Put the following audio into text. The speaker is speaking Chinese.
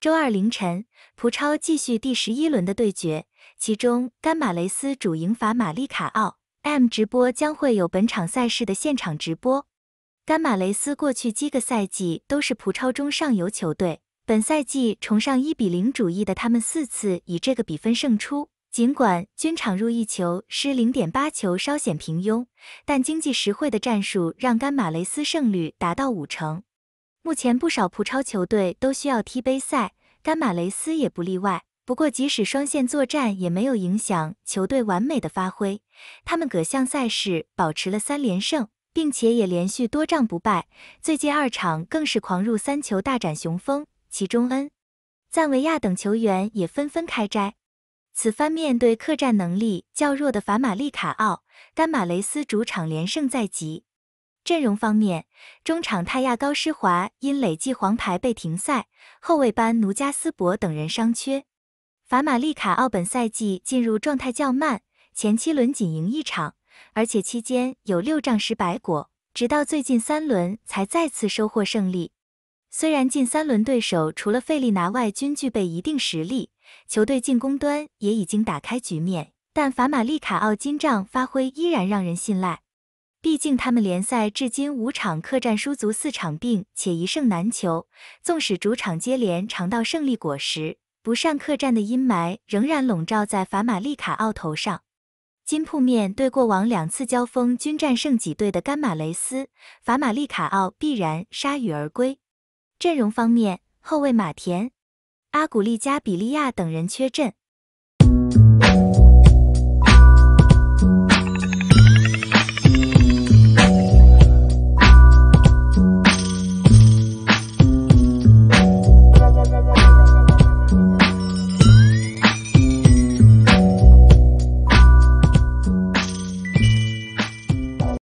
周二凌晨，葡超继续第十一轮的对决，其中甘马雷斯主赢法马利卡奥。M 直播将会有本场赛事的现场直播。甘马雷斯过去几个赛季都是葡超中上游球队，本赛季崇尚一比零主义的他们四次以这个比分胜出。尽管均场入一球失零点八球稍显平庸，但经济实惠的战术让甘马雷斯胜率达到五成。目前不少葡超球队都需要踢杯赛，甘马雷斯也不例外。不过，即使双线作战，也没有影响球队完美的发挥。他们各项赛事保持了三连胜，并且也连续多仗不败。最近二场更是狂入三球，大展雄风。其中恩赞维亚等球员也纷纷开斋。此番面对客战能力较弱的法马利卡奥，甘马雷斯主场连胜在即。阵容方面，中场泰亚高施华因累计黄牌被停赛，后卫班奴加斯伯等人伤缺。法马利卡奥本赛季进入状态较慢，前七轮仅赢一场，而且期间有六仗十白果，直到最近三轮才再次收获胜利。虽然近三轮对手除了费利拿外均具备一定实力，球队进攻端也已经打开局面，但法马利卡奥金仗发挥依然让人信赖。毕竟，他们联赛至今五场客战输足四场，并且一胜难求。纵使主场接连尝到胜利果实，不善客战的阴霾仍然笼罩在法马利卡奥头上。金铺面对过往两次交锋均战胜几队的甘马雷斯，法马利卡奥必然铩羽而归。阵容方面，后卫马田、阿古利加、比利亚等人缺阵。